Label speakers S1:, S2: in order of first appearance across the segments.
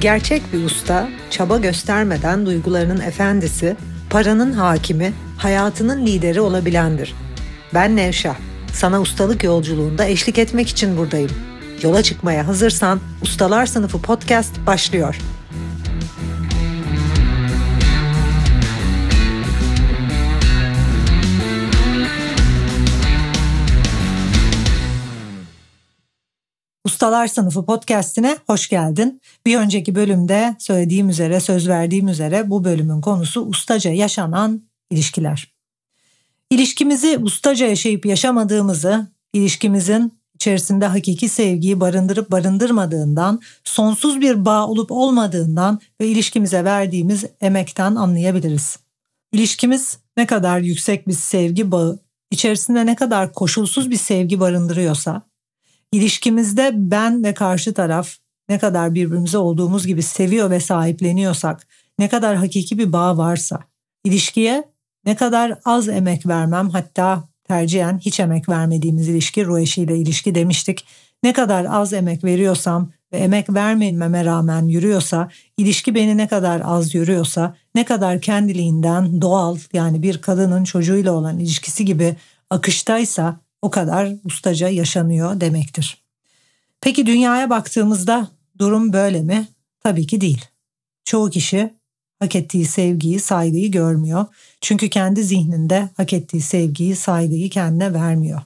S1: Gerçek bir usta, çaba göstermeden duygularının efendisi, paranın hakimi, hayatının lideri olabilendir. Ben Nevşah. Sana ustalık yolculuğunda eşlik etmek için buradayım. Yola çıkmaya hazırsan Ustalar Sınıfı podcast başlıyor. Ustalar Sınıfı podcast'ine hoş geldin. Bir önceki bölümde söylediğim üzere, söz verdiğim üzere bu bölümün konusu ustaca yaşanan ilişkiler. İlişkimizi ustaca yaşayıp yaşamadığımızı, ilişkimizin içerisinde hakiki sevgiyi barındırıp barındırmadığından, sonsuz bir bağ olup olmadığından ve ilişkimize verdiğimiz emekten anlayabiliriz. İlişkimiz ne kadar yüksek bir sevgi bağı, içerisinde ne kadar koşulsuz bir sevgi barındırıyorsa, ilişkimizde ben ve karşı taraf ne kadar birbirimize olduğumuz gibi seviyor ve sahipleniyorsak, ne kadar hakiki bir bağ varsa, ilişkiye ne kadar az emek vermem hatta tercihen hiç emek vermediğimiz ilişki ruheşiyle ilişki demiştik. Ne kadar az emek veriyorsam ve emek vermememe rağmen yürüyorsa, ilişki beni ne kadar az yürüyorsa, ne kadar kendiliğinden doğal yani bir kadının çocuğuyla olan ilişkisi gibi akıştaysa o kadar ustaca yaşanıyor demektir. Peki dünyaya baktığımızda durum böyle mi? Tabii ki değil. Çoğu kişi hak ettiği sevgiyi, saygıyı görmüyor. Çünkü kendi zihninde hak ettiği sevgiyi, saygıyı kendine vermiyor.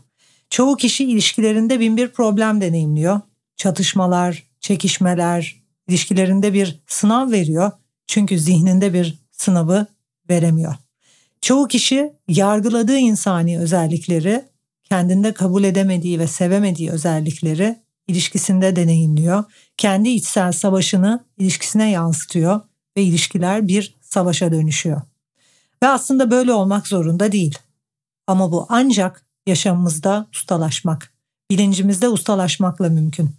S1: Çoğu kişi ilişkilerinde bin bir problem deneyimliyor. Çatışmalar, çekişmeler, ilişkilerinde bir sınav veriyor. Çünkü zihninde bir sınavı veremiyor. Çoğu kişi yargıladığı insani özellikleri kendinde kabul edemediği ve sevemediği özellikleri ilişkisinde deneyimliyor. Kendi içsel savaşını ilişkisine yansıtıyor ve ilişkiler bir savaşa dönüşüyor. Ve aslında böyle olmak zorunda değil. Ama bu ancak yaşamımızda ustalaşmak, bilincimizde ustalaşmakla mümkün.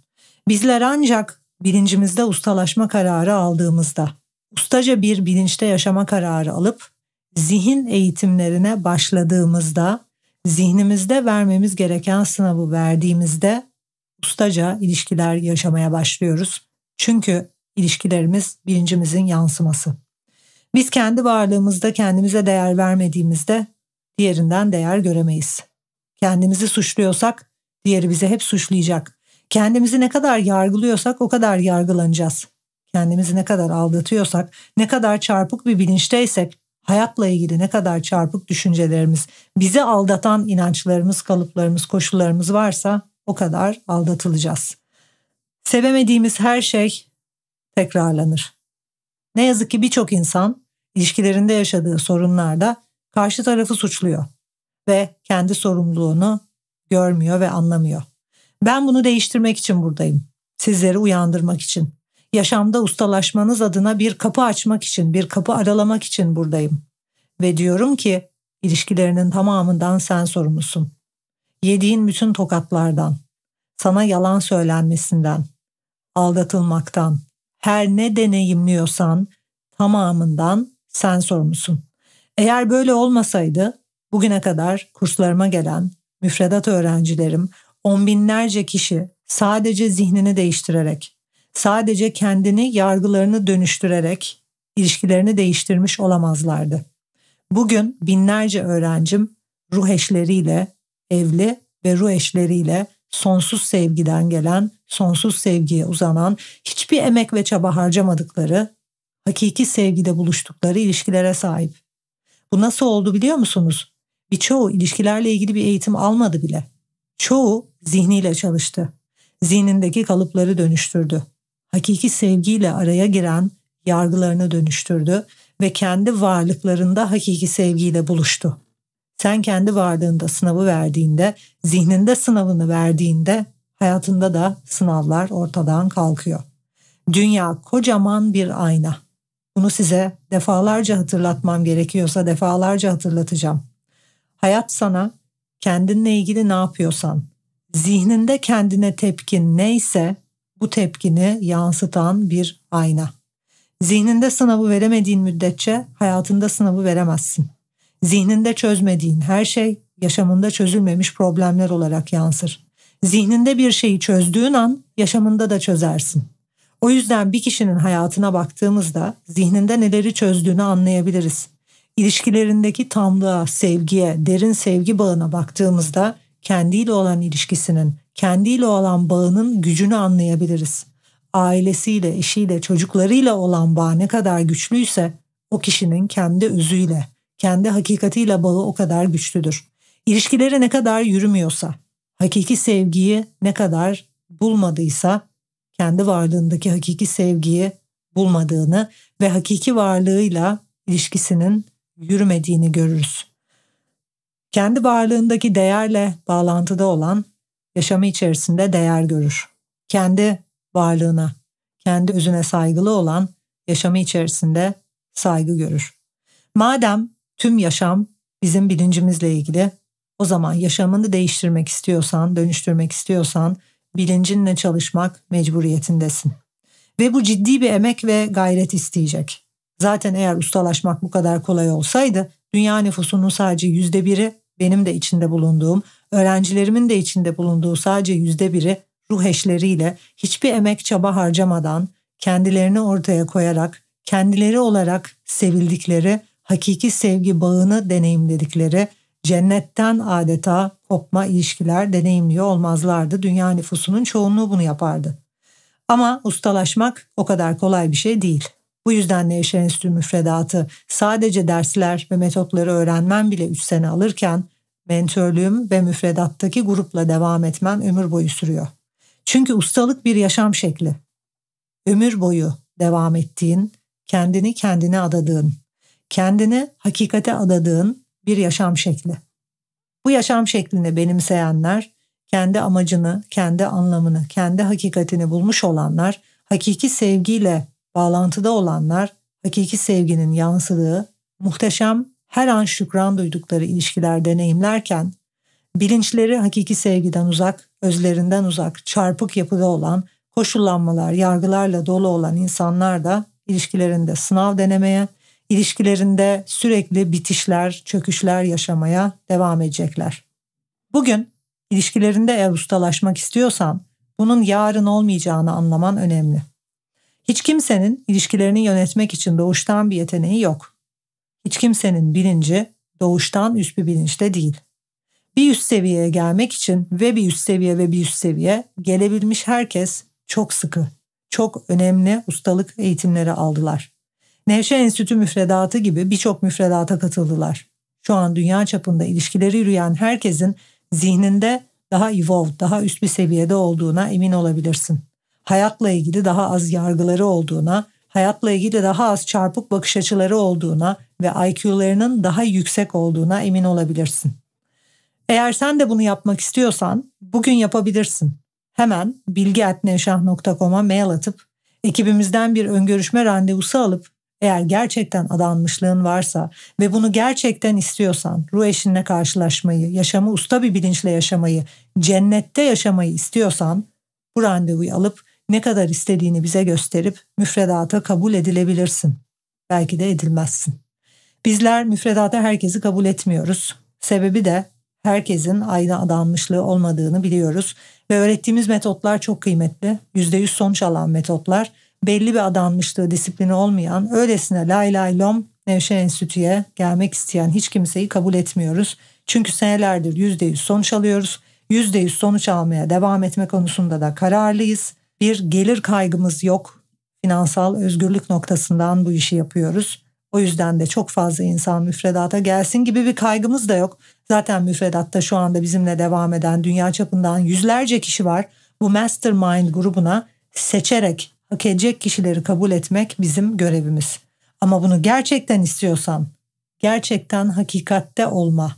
S1: Bizler ancak bilincimizde ustalaşma kararı aldığımızda, ustaca bir bilinçte yaşama kararı alıp zihin eğitimlerine başladığımızda zihnimizde vermemiz gereken sınavı verdiğimizde ustaca ilişkiler yaşamaya başlıyoruz. Çünkü ilişkilerimiz bilincimizin yansıması. Biz kendi varlığımızda kendimize değer vermediğimizde diğerinden değer göremeyiz. Kendimizi suçluyorsak diğeri bizi hep suçlayacak. Kendimizi ne kadar yargılıyorsak o kadar yargılanacağız. Kendimizi ne kadar aldatıyorsak, ne kadar çarpık bir bilinçteysek hayatla ilgili ne kadar çarpık düşüncelerimiz, bizi aldatan inançlarımız, kalıplarımız, koşullarımız varsa o kadar aldatılacağız. Sevemediğimiz her şey tekrarlanır. Ne yazık ki birçok insan ilişkilerinde yaşadığı sorunlarda karşı tarafı suçluyor ve kendi sorumluluğunu görmüyor ve anlamıyor. Ben bunu değiştirmek için buradayım. Sizleri uyandırmak için yaşamda ustalaşmanız adına bir kapı açmak için, bir kapı aralamak için buradayım. Ve diyorum ki ilişkilerinin tamamından sen sorumlusun. Yediğin bütün tokatlardan, sana yalan söylenmesinden, aldatılmaktan, her ne deneyimliyorsan tamamından sen sorumlusun. Eğer böyle olmasaydı bugüne kadar kurslarıma gelen müfredat öğrencilerim on binlerce kişi sadece zihnini değiştirerek sadece kendini yargılarını dönüştürerek ilişkilerini değiştirmiş olamazlardı. Bugün binlerce öğrencim ruh eşleriyle evli ve ruh eşleriyle sonsuz sevgiden gelen, sonsuz sevgiye uzanan, hiçbir emek ve çaba harcamadıkları, hakiki sevgide buluştukları ilişkilere sahip. Bu nasıl oldu biliyor musunuz? Birçoğu ilişkilerle ilgili bir eğitim almadı bile. Çoğu zihniyle çalıştı. Zihnindeki kalıpları dönüştürdü hakiki sevgiyle araya giren yargılarını dönüştürdü ve kendi varlıklarında hakiki sevgiyle buluştu. Sen kendi varlığında sınavı verdiğinde, zihninde sınavını verdiğinde hayatında da sınavlar ortadan kalkıyor. Dünya kocaman bir ayna. Bunu size defalarca hatırlatmam gerekiyorsa defalarca hatırlatacağım. Hayat sana kendinle ilgili ne yapıyorsan, zihninde kendine tepkin neyse bu tepkini yansıtan bir ayna. Zihninde sınavı veremediğin müddetçe hayatında sınavı veremezsin. Zihninde çözmediğin her şey yaşamında çözülmemiş problemler olarak yansır. Zihninde bir şeyi çözdüğün an yaşamında da çözersin. O yüzden bir kişinin hayatına baktığımızda zihninde neleri çözdüğünü anlayabiliriz. İlişkilerindeki tamlığa, sevgiye, derin sevgi bağına baktığımızda kendiyle olan ilişkisinin kendiyle olan bağının gücünü anlayabiliriz. Ailesiyle, eşiyle, çocuklarıyla olan bağ ne kadar güçlüyse o kişinin kendi özüyle, kendi hakikatiyle bağı o kadar güçlüdür. İlişkileri ne kadar yürümüyorsa, hakiki sevgiyi ne kadar bulmadıysa kendi varlığındaki hakiki sevgiyi bulmadığını ve hakiki varlığıyla ilişkisinin yürümediğini görürüz. Kendi varlığındaki değerle bağlantıda olan yaşamı içerisinde değer görür. Kendi varlığına, kendi özüne saygılı olan yaşamı içerisinde saygı görür. Madem tüm yaşam bizim bilincimizle ilgili, o zaman yaşamını değiştirmek istiyorsan, dönüştürmek istiyorsan bilincinle çalışmak mecburiyetindesin. Ve bu ciddi bir emek ve gayret isteyecek. Zaten eğer ustalaşmak bu kadar kolay olsaydı dünya nüfusunun sadece yüzde biri benim de içinde bulunduğum, öğrencilerimin de içinde bulunduğu sadece yüzde biri ruh eşleriyle hiçbir emek çaba harcamadan kendilerini ortaya koyarak kendileri olarak sevildikleri, hakiki sevgi bağını deneyimledikleri, cennetten adeta kopma ilişkiler deneyimliyor olmazlardı. Dünya nüfusunun çoğunluğu bunu yapardı. Ama ustalaşmak o kadar kolay bir şey değil. Bu yüzden Nevşehir Enstitü müfredatı sadece dersler ve metotları öğrenmen bile 3 sene alırken Mentörlüğüm ve müfredattaki grupla devam etmem ömür boyu sürüyor. Çünkü ustalık bir yaşam şekli. Ömür boyu devam ettiğin, kendini kendine adadığın, kendini hakikate adadığın bir yaşam şekli. Bu yaşam şeklini benimseyenler, kendi amacını, kendi anlamını, kendi hakikatini bulmuş olanlar, hakiki sevgiyle bağlantıda olanlar, hakiki sevginin yansıdığı muhteşem her an şükran duydukları ilişkiler deneyimlerken bilinçleri hakiki sevgiden uzak, özlerinden uzak, çarpık yapıda olan, koşullanmalar, yargılarla dolu olan insanlar da ilişkilerinde sınav denemeye, ilişkilerinde sürekli bitişler, çöküşler yaşamaya devam edecekler. Bugün ilişkilerinde eğer ustalaşmak istiyorsan bunun yarın olmayacağını anlaman önemli. Hiç kimsenin ilişkilerini yönetmek için doğuştan bir yeteneği yok. Hiç kimsenin bilinci doğuştan üst bir bilinçte değil. Bir üst seviyeye gelmek için ve bir üst seviye ve bir üst seviye gelebilmiş herkes çok sıkı, çok önemli ustalık eğitimleri aldılar. Nevşe Enstitü müfredatı gibi birçok müfredata katıldılar. Şu an dünya çapında ilişkileri yürüyen herkesin zihninde daha evolved, daha üst bir seviyede olduğuna emin olabilirsin. Hayatla ilgili daha az yargıları olduğuna, hayatla ilgili daha az çarpık bakış açıları olduğuna, ve IQ'larının daha yüksek olduğuna emin olabilirsin. Eğer sen de bunu yapmak istiyorsan bugün yapabilirsin. Hemen bilgi.nevşah.com'a mail atıp ekibimizden bir öngörüşme randevusu alıp eğer gerçekten adanmışlığın varsa ve bunu gerçekten istiyorsan, ruh eşinle karşılaşmayı, yaşamı usta bir bilinçle yaşamayı, cennette yaşamayı istiyorsan bu randevuyu alıp ne kadar istediğini bize gösterip müfredata kabul edilebilirsin. Belki de edilmezsin. Bizler müfredata herkesi kabul etmiyoruz. Sebebi de herkesin aynı adanmışlığı olmadığını biliyoruz ve öğrettiğimiz metotlar çok kıymetli. %100 sonuç alan metotlar belli bir adanmışlığı disiplini olmayan öylesine lay lay lom Nevşehir Enstitü'ye gelmek isteyen hiç kimseyi kabul etmiyoruz. Çünkü senelerdir %100 sonuç alıyoruz. %100 sonuç almaya devam etme konusunda da kararlıyız. Bir gelir kaygımız yok. Finansal özgürlük noktasından bu işi yapıyoruz. O yüzden de çok fazla insan müfredata gelsin gibi bir kaygımız da yok. Zaten müfredatta şu anda bizimle devam eden dünya çapından yüzlerce kişi var. Bu mastermind grubuna seçerek hak edecek kişileri kabul etmek bizim görevimiz. Ama bunu gerçekten istiyorsan, gerçekten hakikatte olma,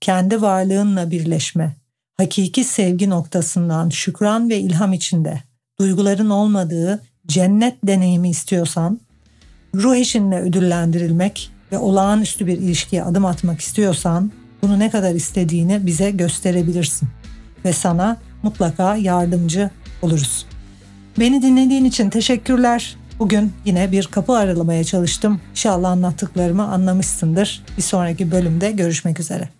S1: kendi varlığınla birleşme, hakiki sevgi noktasından şükran ve ilham içinde, duyguların olmadığı cennet deneyimi istiyorsan ruh eşinle ödüllendirilmek ve olağanüstü bir ilişkiye adım atmak istiyorsan bunu ne kadar istediğini bize gösterebilirsin ve sana mutlaka yardımcı oluruz. Beni dinlediğin için teşekkürler. Bugün yine bir kapı aralamaya çalıştım. İnşallah anlattıklarımı anlamışsındır. Bir sonraki bölümde görüşmek üzere.